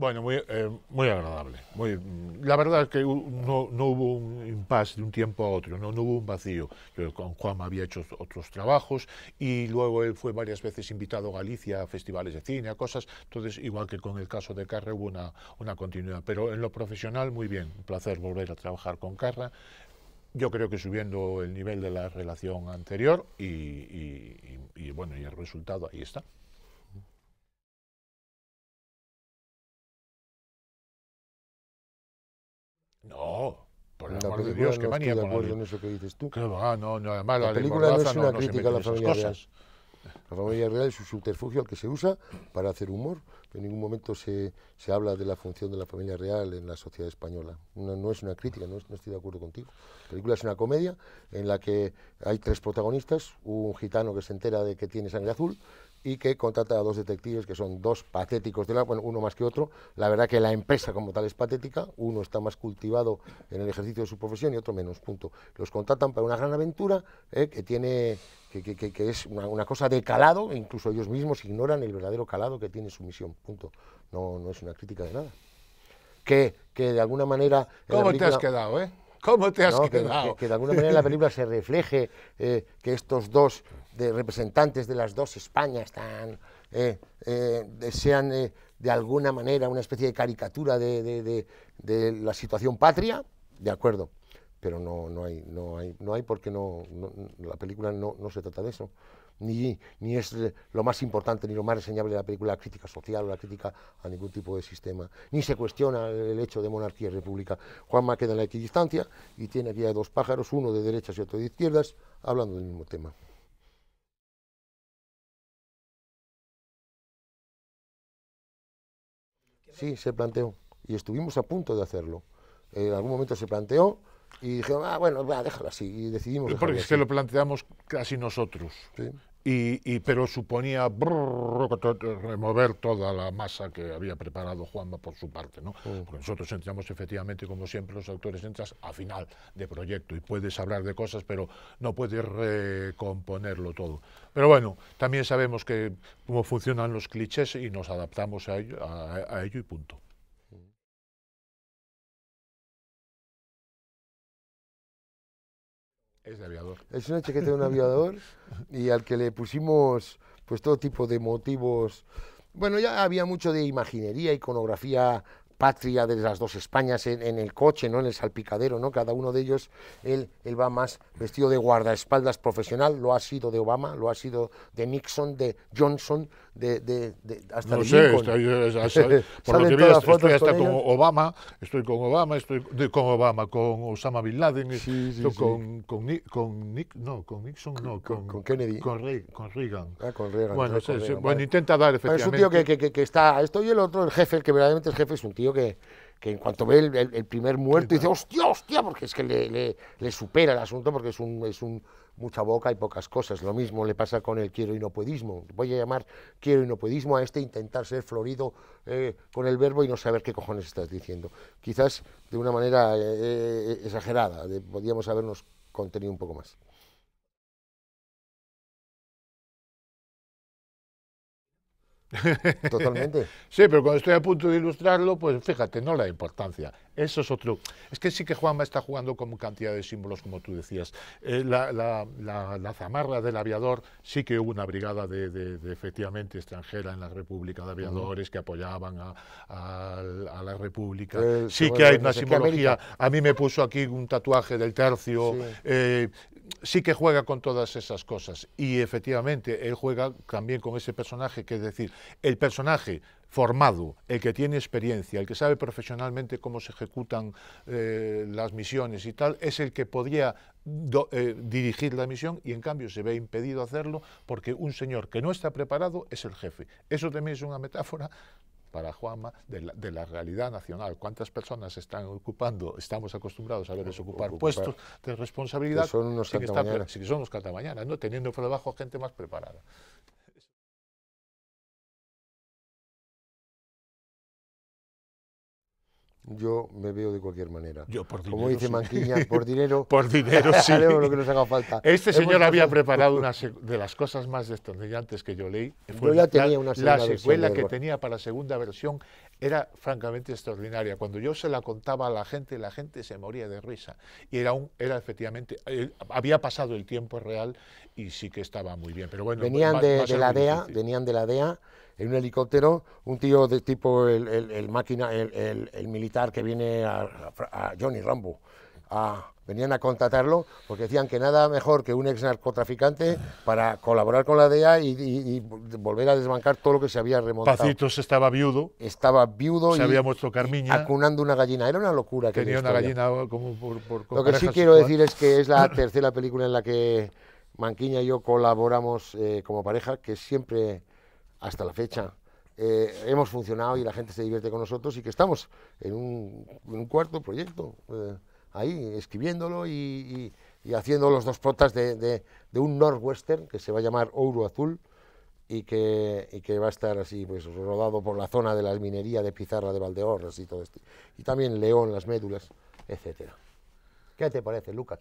Bueno, muy, eh, muy agradable. Mm, la verdad es que no, no hubo un impasse de un tiempo a otro, no, hubo un vacío. con Juan había hecho otros trabajos y luego él fue varias veces invitado a Galicia a festivales de cine, a cosas. Entonces, igual que con el caso de Carra, hubo una, continuidad. Pero en lo profesional, muy bien. Un placer volver a trabajar con Carra yo creo que subiendo el nivel de la relación anterior y, bueno, y el resultado ahí está. No, por el amor de Dios, qué manía estoy de acuerdo en eso que dices tú. Ah, la, película no es una crítica a la familia real. La familia real es un subterfugio al que se usa para hacer humor. En ningún momento se, habla de la función de la familia real en la sociedad española. No, es una crítica, no, estoy de acuerdo contigo. La película es una comedia en la que hay tres protagonistas, un gitano que se entera de que tiene sangre azul, y que contrata a dos detectives que son dos patéticos de la, bueno, uno más que otro. La verdad que la empresa como tal es patética, uno está más cultivado en el ejercicio de su profesión y otro menos, punto. Los contratan para una gran aventura eh, que tiene que, que, que es una, cosa de calado, e incluso ellos mismos ignoran el verdadero calado que tiene su misión, punto. No, no es una crítica de nada. Que, que de alguna manera... ¿Cómo te has quedado, eh? ¿Cómo te has quedado? Que, de alguna manera la película se refleje eh, que estos dos representantes de las dos Españas eh, eh, sean de alguna manera una especie de caricatura de, la situación patria, de acuerdo, pero no, no, hay, no, hay, no hay porque no, no la película no se trata de eso ni, ni es lo más importante ni lo más reseñable de la película, la crítica social o la crítica a ningún tipo de sistema. Ni se cuestiona el hecho de monarquía y república. Juanma queda en la equidistancia y tiene aquí a dos pájaros, uno de derechas y otro de izquierdas, hablando del mismo tema. Sí, se planteó. Y estuvimos a punto de hacerlo. Eh, en algún momento se planteó y dijeron, ah, bueno, va, déjalo así. Y decidimos. Porque es lo planteamos casi nosotros. ¿Sí? Y, pero suponía remover toda la masa que había preparado Juanma por su parte. ¿no? nosotros entramos efectivamente, como siempre, los autores entras a final de proyecto y puedes hablar de cosas, pero no puedes recomponerlo todo. Pero bueno, también sabemos que cómo funcionan los clichés y nos adaptamos a a ello y punto. Es de aviador. Es una chaqueta de un aviador y al que le pusimos pues todo tipo de motivos. Bueno, ya había mucho de imaginería, iconografía patria de las dos Españas en, el coche, ¿no? en el salpicadero, ¿no? cada uno de ellos, él, él va más vestido de guardaespaldas profesional, lo ha sido de Obama, lo ha sido de Nixon, de Johnson, de, de, de no sé, estoy, eh, por lo que estoy hasta con, Obama, estoy con Obama, estoy con Obama, con Osama Bin Laden, con, con, con, Nick, no, con Nixon, no, con, Kennedy, con, Reagan. Ah, con Reagan. Bueno, intenta dar efectivamente. es un tío que, que, está, esto y el otro, el jefe, el que verdaderamente es jefe, es un tío que, en cuanto ve el, primer muerto dice, hostia, hostia, porque es que le, supera el asunto porque es un, es un mucha boca y pocas cosas. Lo mismo le pasa con el quiero y no puedismo. Voy a llamar quiero y no puedismo a este intentar ser florido eh, con el verbo y no saber qué cojones estás diciendo. Quizás de una manera eh, eh, exagerada, podríamos habernos contenido un poco más. Totalmente. sí, pero cuando estoy a punto de ilustrarlo, pues fíjate, no la importancia. Eso es otro. Es que sí que Juanma está jugando con cantidad de símbolos, como tú decías. Eh, la, la, zamarra del aviador, sí que hubo una brigada de, efectivamente extranjera en la República de Aviadores que apoyaban a, la República. Eh, sí que hay una simbología. A mí me puso aquí un tatuaje del tercio. Sí. Eh, sí que juega con todas esas cosas. Y efectivamente, él juega también con ese personaje, que es decir, el personaje formado, el que tiene experiencia, el que sabe profesionalmente cómo se ejecutan eh, las misiones y tal, es el que podría eh, dirigir la misión y en cambio se ve impedido hacerlo porque un señor que no está preparado es el jefe. Eso también es una metáfora para Juanma, de la, realidad nacional. ¿Cuántas personas están ocupando, estamos acostumbrados a verles ocupar, puestos de responsabilidad? Que son unos catamañanas. Que son unos catamañanas, ¿no? Teniendo por debajo gente más preparada. yo me veo de cualquier manera. Yo por dinero, Como dice sí. por dinero. por dinero, sí. lo que nos haga falta. Este señor había preparado una de las cosas más destornillantes que yo leí. yo la, tenía una la secuela que tenía para la segunda versión era francamente extraordinaria. Cuando yo se la contaba a la gente, la gente se moría de risa. Y era, un, era efectivamente, eh, había pasado el tiempo real y sí que estaba muy bien. Pero bueno, venían, de, de la DEA, venían de la DEA en un helicóptero un tío de tipo el, máquina, el, militar que viene a, Johnny Rambo. A, venían a contratarlo porque decían que nada mejor que un ex narcotraficante para colaborar con la DEA y, volver a desbancar todo lo que se había remontado. Pacitos estaba viudo. Estaba viudo se y, había muerto Carmiña. acunando una gallina. Era una locura. Tenía una gallina como por, Lo que sí quiero decir es que es la tercera película en la que Manquiña y yo colaboramos eh, como pareja, que siempre hasta la fecha eh, hemos funcionado y la gente se divierte con nosotros y que estamos en un, cuarto proyecto, eh, ahí escribiéndolo y, haciendo los dos protas de, un Northwestern que se va a llamar Ouro Azul y que, va a estar así pues rodado por la zona de la minería de Pizarra de Valdeorras y todo esto. Y también León, las médulas, etcétera. ¿Qué te parece, Lucas?